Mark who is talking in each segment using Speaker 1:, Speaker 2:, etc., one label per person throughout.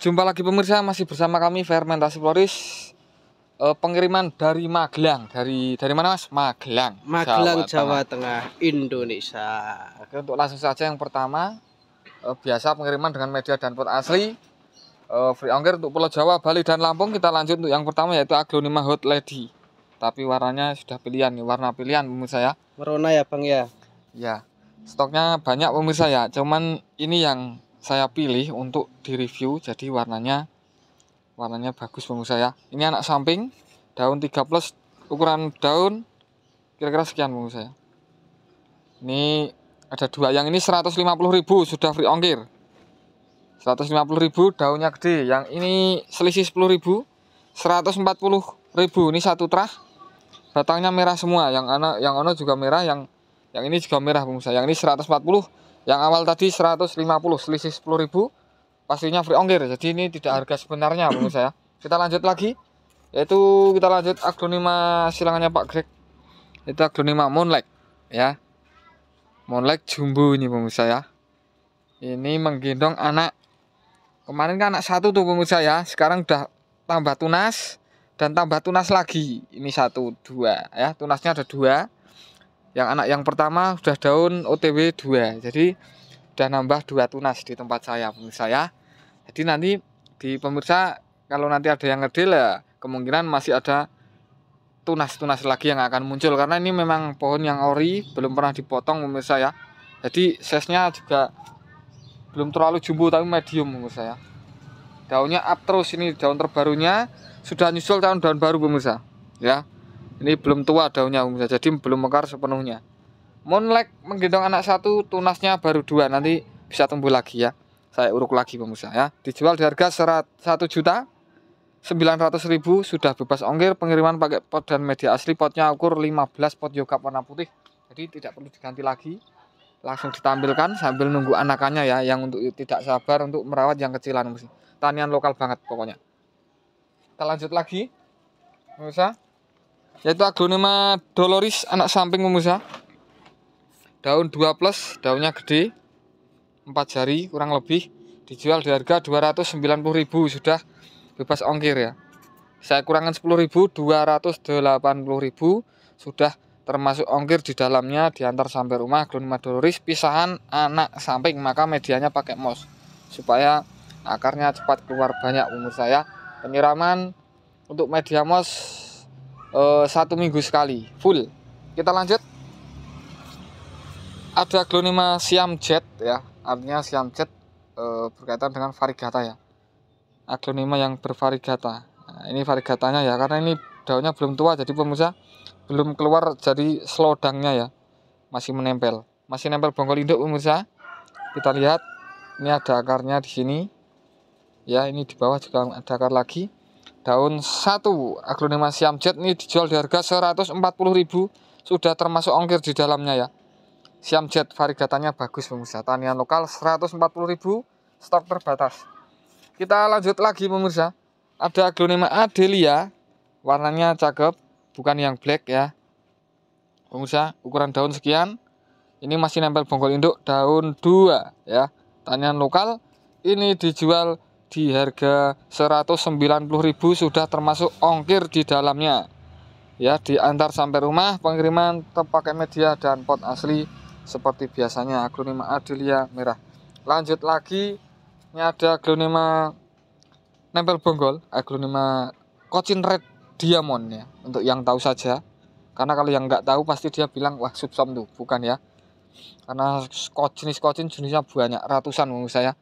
Speaker 1: Jumpa lagi pemirsa masih bersama kami Fermentasi Floris e, pengiriman dari Magelang dari dari mana Mas Magelang Magelang Jawa, Jawa Tengah. Tengah Indonesia Oke untuk langsung saja yang pertama e, biasa pengiriman dengan media dan pot asli e, free ongkir untuk Pulau Jawa Bali dan Lampung kita lanjut untuk yang pertama yaitu aglonema hot lady tapi warnanya sudah pilihan nih warna pilihan pemirsa ya merona ya Bang ya ya stoknya banyak pemirsa ya cuman ini yang saya pilih untuk direview jadi warnanya warnanya bagus menurut saya ini anak samping daun 3 plus ukuran daun kira-kira sekian menurut saya ini ada dua yang ini 150.000 sudah free ongkir 150.000 daunnya gede yang ini selisih 10.000 ribu. ini satu terah batangnya merah semua yang anak yang ono juga merah yang yang ini juga merah saya. yang ini 140 yang awal tadi 150 selisih ribu pastinya free ongkir jadi ini tidak harga sebenarnya pemirsa saya kita lanjut lagi yaitu kita lanjut aglonema silangannya Pak Greg itu aglonema Moonlight ya Moonlight jumbo ini pemirsa ya ini menggendong anak kemarin kan anak satu tuh pemirsa ya sekarang udah tambah tunas dan tambah tunas lagi ini satu dua ya tunasnya ada dua yang anak yang pertama sudah daun OTW 2. Jadi sudah nambah dua tunas di tempat saya pemirsa ya. Jadi nanti di pemirsa kalau nanti ada yang ngedil ya kemungkinan masih ada tunas-tunas lagi yang akan muncul karena ini memang pohon yang ori belum pernah dipotong pemirsa ya. Jadi size-nya juga belum terlalu jumbo tapi medium pemirsa ya. Daunnya up terus ini daun terbarunya sudah nyusul tahun daun baru pemirsa ya. Ini belum tua daunnya umum jadi belum mekar sepenuhnya. Monlek menggendong anak satu, tunasnya baru dua, nanti bisa tumbuh lagi ya. Saya uruk lagi pemirsa ya. Dijual di harga serat satu juta sembilan ratus ribu sudah bebas ongkir pengiriman pakai pot dan media asli potnya ukur 15 pot yoga warna putih jadi tidak perlu diganti lagi langsung ditampilkan sambil nunggu anakannya ya yang untuk tidak sabar untuk merawat yang kecilan tanian lokal banget pokoknya kita lanjut lagi pemirsa yaitu aglonema doloris anak samping memusa daun 2 plus daunnya gede 4 jari kurang lebih dijual di harga 290.000 sudah bebas ongkir ya saya kurangkan 10.000 280.000 sudah termasuk ongkir di dalamnya diantar sampai rumah aglonema doloris pisahan anak samping maka medianya pakai mos supaya akarnya cepat keluar banyak umur saya penyiraman untuk media mos uh, satu minggu sekali full kita lanjut ada glonema siam jet ya artinya siam jet uh, berkaitan dengan varigata ya aglonema yang bervarigata nah, ini varigatanya ya karena ini daunnya belum tua jadi pemirsa belum keluar jadi selodangnya ya masih menempel masih nempel bonggol induk pemirsa kita lihat ini ada akarnya di sini ya ini di bawah juga ada akar lagi Daun 1 aglonema siam jet ini dijual di harga 140.000 sudah termasuk ongkir di dalamnya ya. Siam jet variegatannya bagus pemirsa. Tanian lokal 140.000 stok terbatas. Kita lanjut lagi pemirsa. Ada aglonema adelia warnanya cakep bukan yang black ya. Pemirsa ukuran daun sekian. Ini masih nempel bonggol induk daun 2 ya. Tanian lokal ini dijual di harga 190.000 sudah termasuk ongkir di dalamnya. Ya, diantar sampai rumah, pengiriman terpakai media dan pot asli seperti biasanya aglonema adelia merah. Lanjut lagi, ini ada aglonema nempel bonggol, aglonema cochin red diamond ya, untuk yang tahu saja. Karena kalau yang nggak tahu pasti dia bilang wah subsom tuh, bukan ya. Karena cochin jenis jenisnya banyak ratusan menurut saya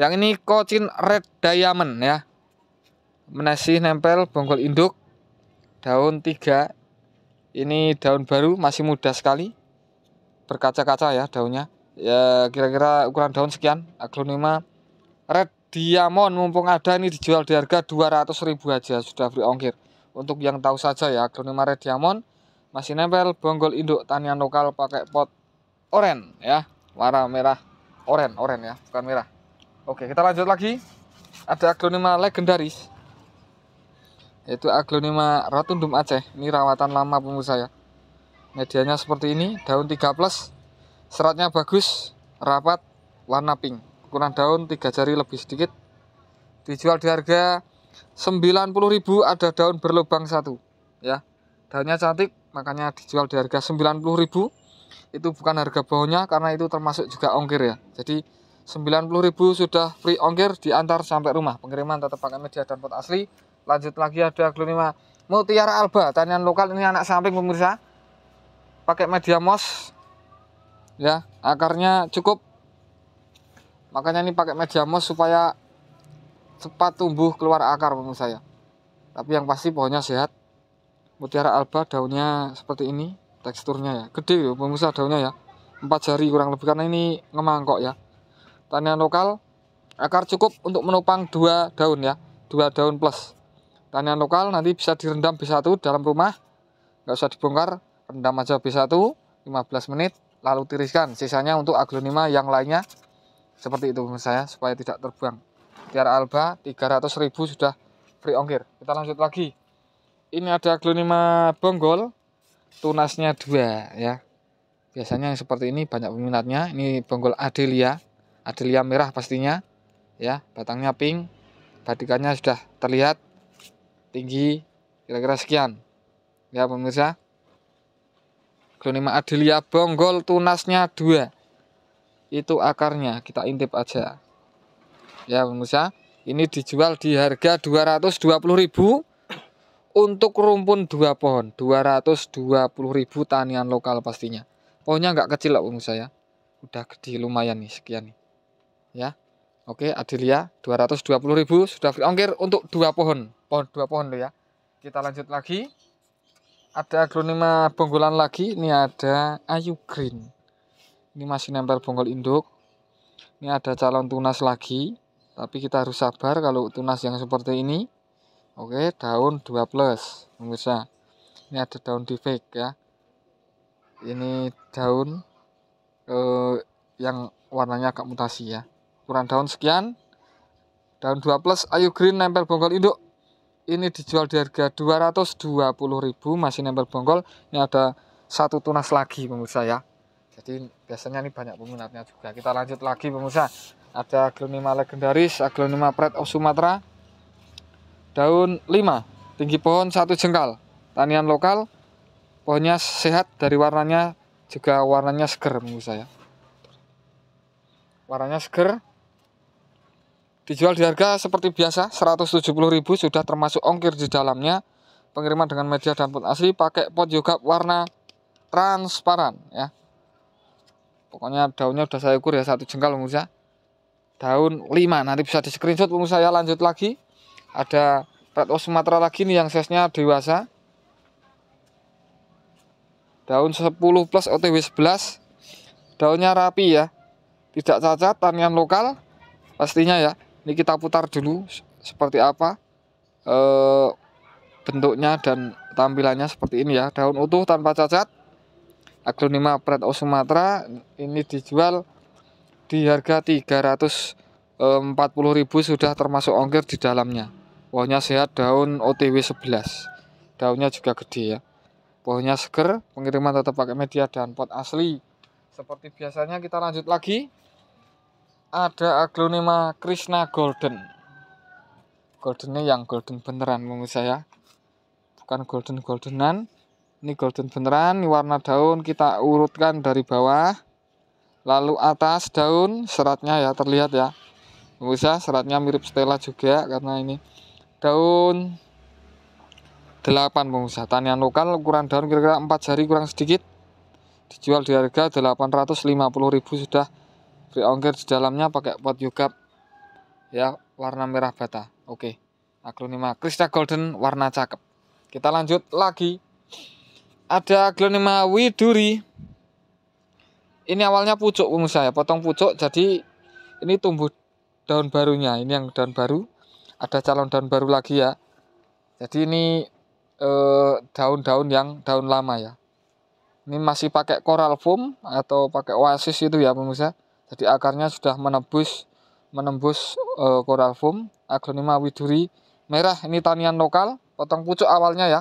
Speaker 1: yang ini kocin Red Diamond ya. Menasih nempel bonggol induk daun 3. Ini daun baru masih muda sekali. Berkaca-kaca ya daunnya. Ya kira-kira ukuran daun sekian. Aglonema Red Diamond mumpung ada ini dijual di harga 200.000 aja sudah free ongkir. Untuk yang tahu saja ya aglonema Red Diamond masih nempel bonggol induk tanian lokal pakai pot oren ya. Warna merah oren, oren ya, bukan merah. Oke, kita lanjut lagi. Ada aglonema legendaris. Yaitu aglonema rotundum Aceh. Ini rawatan lama punggung saya. Medianya seperti ini, daun 3 plus. Seratnya bagus, rapat, warna pink. Ukuran daun 3 jari lebih sedikit. Dijual di harga 90.000 ada daun berlubang satu, ya. Daunnya cantik, makanya dijual di harga 90.000. Itu bukan harga bawahnya karena itu termasuk juga ongkir ya. Jadi 90.000 sudah free ongkir diantar sampai rumah. Pengiriman tetap pakai media dan pot asli. Lanjut lagi ada Glonema Mutiara Alba, tanian lokal ini anak samping pemirsa. Pakai media mos. Ya, akarnya cukup. Makanya ini pakai media mos supaya cepat tumbuh keluar akar pemirsa ya. Tapi yang pasti pohonnya sehat. Mutiara Alba daunnya seperti ini, teksturnya ya. Gede ya pemirsa daunnya ya. empat jari kurang lebih karena ini ngemangkok ya. Tanian lokal akar cukup untuk menopang dua daun ya, dua daun plus. Tanian lokal nanti bisa direndam B1 dalam rumah, nggak usah dibongkar, rendam aja B1 15 menit, lalu tiriskan. Sisanya untuk aglonema yang lainnya seperti itu menurut saya supaya tidak terbuang. Tiara alba ribu sudah free ongkir. Kita lanjut lagi. Ini ada aglonema bonggol tunasnya dua ya. Biasanya yang seperti ini banyak peminatnya. Ini bonggol adelia adelia merah pastinya ya batangnya pink batikannya sudah terlihat tinggi kira-kira sekian ya pemirsa Glonema adelia bonggol tunasnya dua itu akarnya kita intip aja ya pemirsa ini dijual di harga 220.000 untuk rumpun dua pohon 220.000 tanian lokal pastinya pohonnya nggak kecil loh pemirsa ya udah gede lumayan nih sekian nih ya Oke, Adelia 220.000 sudah free ongkir untuk dua pohon. Pohon dua pohon ya. Kita lanjut lagi. Ada agronema bonggolan lagi. Ini ada Ayu Green. Ini masih nempel bonggol induk. Ini ada calon tunas lagi. Tapi kita harus sabar kalau tunas yang seperti ini. Oke, daun 2 plus. Pemirsa. Ini ada daun di ya. Ini daun eh, yang warnanya agak mutasi ya ukuran daun sekian daun 2 plus ayu green nempel bongkol induk ini dijual di harga 220.000 masih nempel bongkol ini ada satu tunas lagi pemirsa ya jadi biasanya ini banyak peminatnya juga kita lanjut lagi pemirsa ada aglonema legendaris aglonema pret of Sumatera daun 5 tinggi pohon satu jengkal tanian lokal pohonnya sehat dari warnanya juga warnanya seger pemirsa ya, warnanya seger Dijual di harga seperti biasa 170.000 sudah termasuk ongkir di dalamnya. Pengiriman dengan media dan pot asli pakai pot juga warna transparan ya. Pokoknya daunnya sudah saya ukur ya satu jengkal pemirsa. Daun 5 nanti bisa di screenshot pemirsa saya lanjut lagi. Ada red Sumatera lagi nih yang size-nya dewasa. Daun 10 plus OTW 11. Daunnya rapi ya. Tidak cacat, tanian lokal pastinya ya. Ini kita putar dulu seperti apa e, bentuknya dan tampilannya seperti ini ya. Daun utuh tanpa cacat. Aglonema Pret sumatra ini dijual di harga 340.000 eh, sudah termasuk ongkir di dalamnya. Pohonnya sehat daun OTW 11. Daunnya juga gede ya. Pohonnya seger, pengiriman tetap pakai media dan pot asli. Seperti biasanya kita lanjut lagi ada aglonema Krishna Golden. Goldennya yang golden beneran menurut saya. Bukan golden goldenan. Ini golden beneran, ini warna daun kita urutkan dari bawah. Lalu atas daun seratnya ya terlihat ya. Menurut seratnya mirip Stella juga karena ini daun 8 pengusaha tanian lokal ukuran daun kira-kira 4 jari kurang sedikit dijual di harga 850.000 sudah free ongkir di dalamnya pakai pot juga ya warna merah bata oke aglonema Krista Golden warna cakep kita lanjut lagi ada aglonema Widuri ini awalnya pucuk pemirsa ya potong pucuk jadi ini tumbuh daun barunya ini yang daun baru ada calon daun baru lagi ya jadi ini eh, daun-daun eh, yang daun lama ya ini masih pakai coral foam atau pakai oasis itu ya pemirsa jadi akarnya sudah menembus, menembus uh, coral foam aglonema widuri merah ini tanian lokal potong pucuk awalnya ya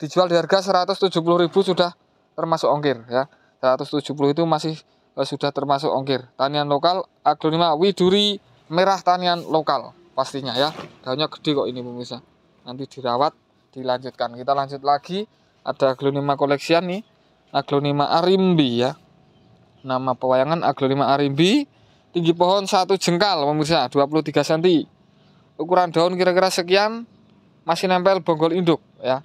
Speaker 1: dijual di harga 170.000 sudah termasuk ongkir ya 170 itu masih uh, sudah termasuk ongkir tanian lokal aglonema widuri merah tanian lokal pastinya ya daunnya gede kok ini pemirsa nanti dirawat dilanjutkan kita lanjut lagi ada aglonema koleksian nih aglonema arimbi ya Nama pewayangan Aglonema arimbi. Tinggi pohon satu jengkal pemirsa 23 cm. Ukuran daun kira-kira sekian. Masih nempel bonggol induk ya.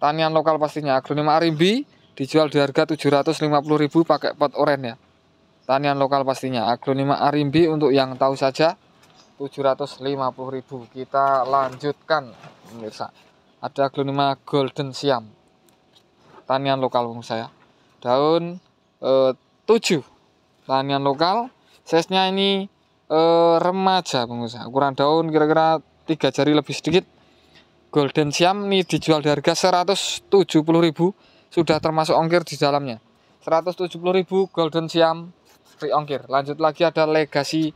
Speaker 1: Tanian lokal pastinya Aglonema arimbi dijual di harga 750.000 pakai pot oren ya. Tanian lokal pastinya Aglonema arimbi untuk yang tahu saja 750.000 kita lanjutkan pemirsa ada aglonema golden siam tanian lokal pemirsa saya daun eh, 7 tanian lokal size-nya ini e, remaja pengusaha ukuran daun kira-kira 3 jari lebih sedikit golden siam ini dijual di harga 170.000 sudah termasuk ongkir di dalamnya 170.000 golden siam free ongkir lanjut lagi ada legasi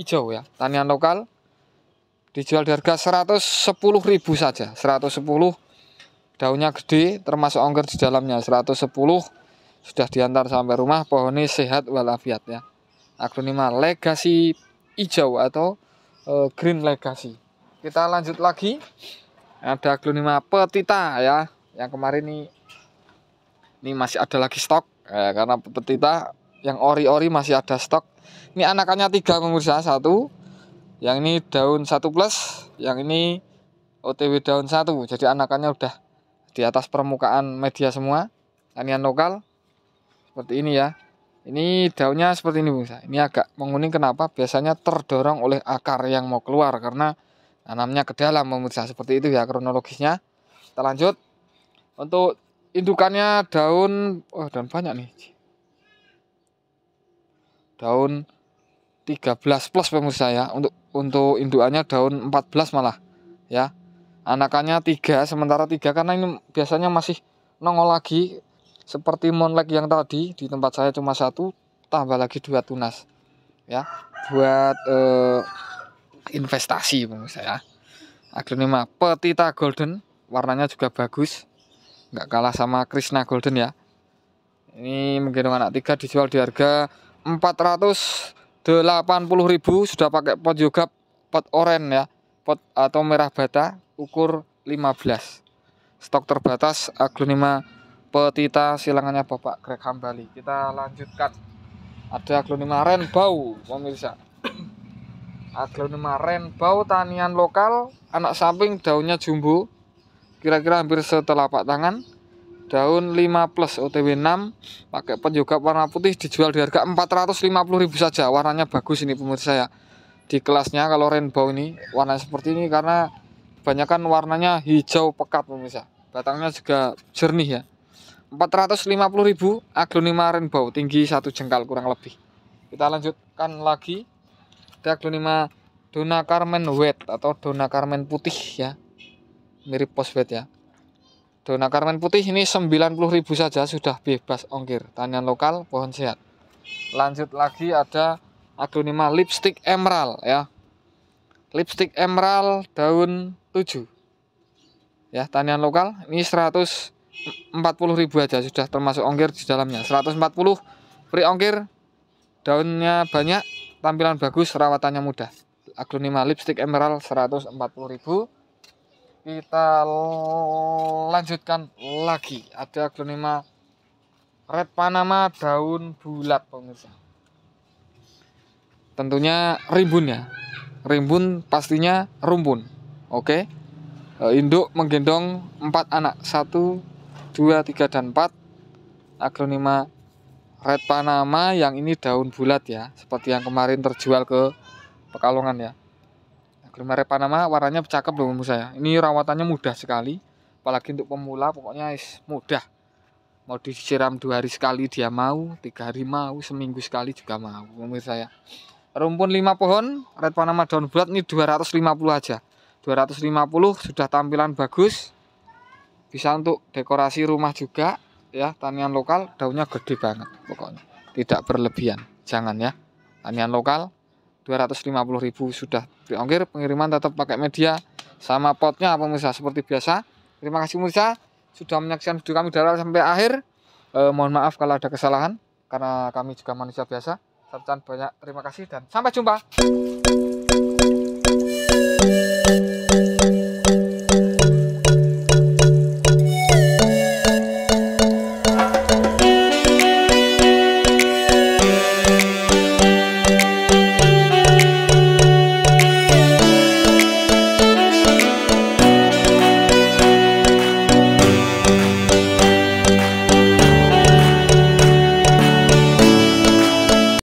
Speaker 1: hijau ya tanian lokal dijual di harga 110.000 saja 110 daunnya gede termasuk ongkir di dalamnya 110 sudah diantar sampai rumah pohon ini sehat walafiat ya akronima legasi hijau atau e, green legacy kita lanjut lagi ada akronima petita ya yang kemarin ini ini masih ada lagi stok eh, karena petita yang ori-ori masih ada stok ini anakannya tiga pemirsa satu yang ini daun satu plus yang ini otw daun satu jadi anakannya udah di atas permukaan media semua tanian lokal seperti ini ya ini daunnya seperti ini bisa ini agak menguning kenapa biasanya terdorong oleh akar yang mau keluar karena tanamnya ke dalam pemirsa seperti itu ya kronologisnya kita lanjut untuk indukannya daun oh daun banyak nih daun 13 plus pemirsa ya untuk untuk indukannya daun 14 malah ya anakannya tiga, sementara tiga karena ini biasanya masih nongol lagi seperti monlek yang tadi di tempat saya cuma satu tambah lagi dua tunas ya buat eh, investasi menurut saya Aglonema petita golden warnanya juga bagus nggak kalah sama Krishna golden ya ini menggendong anak tiga dijual di harga 480.000 sudah pakai pot juga pot oren ya pot atau merah bata ukur 15 stok terbatas aglonema petita silangannya Bapak Greg Hambali. Kita lanjutkan. Ada aglonema bau, pemirsa. aglonema Renbau tanian lokal, anak samping daunnya jumbo, kira-kira hampir setelapak tangan. Daun 5 plus OTW 6 pakai penjogap warna putih dijual di harga 450.000 saja. Warnanya bagus ini pemirsa ya. Di kelasnya kalau Renbau ini warnanya seperti ini karena kebanyakan warnanya hijau pekat pemirsa. Batangnya juga jernih ya ribu aglonema rainbow tinggi satu jengkal kurang lebih kita lanjutkan lagi ada aglonema dona carmen wet atau dona carmen putih ya mirip posbet ya dona carmen putih ini 90 ribu saja sudah bebas ongkir tanian lokal pohon sehat lanjut lagi ada aglonema lipstick emerald ya lipstick emerald daun 7 ya tanian lokal ini 100 40.000 aja sudah termasuk ongkir di dalamnya 140 free ongkir daunnya banyak tampilan bagus rawatannya mudah aglonema lipstick emerald 140.000 kita lanjutkan lagi ada aglonema red panama daun bulat pemirsa tentunya rimbun ya rimbun pastinya rumpun oke eh, induk menggendong empat anak satu 2, 3, dan 4 Aglonema Red Panama yang ini daun bulat ya seperti yang kemarin terjual ke Pekalongan ya Aglonema Red Panama warnanya cakep loh menurut saya ini rawatannya mudah sekali apalagi untuk pemula pokoknya is, mudah mau disiram dua hari sekali dia mau tiga hari mau seminggu sekali juga mau menurut saya rumpun 5 pohon Red Panama daun bulat ini 250 aja 250 sudah tampilan bagus bisa untuk dekorasi rumah juga ya tanian lokal daunnya gede banget pokoknya tidak berlebihan jangan ya tanian lokal 250.000 sudah diongkir pengiriman tetap pakai media sama potnya apa pemirsa seperti biasa terima kasih pemirsa sudah menyaksikan video kami dari sampai akhir e, mohon maaf kalau ada kesalahan karena kami juga manusia biasa saya banyak terima kasih dan sampai jumpa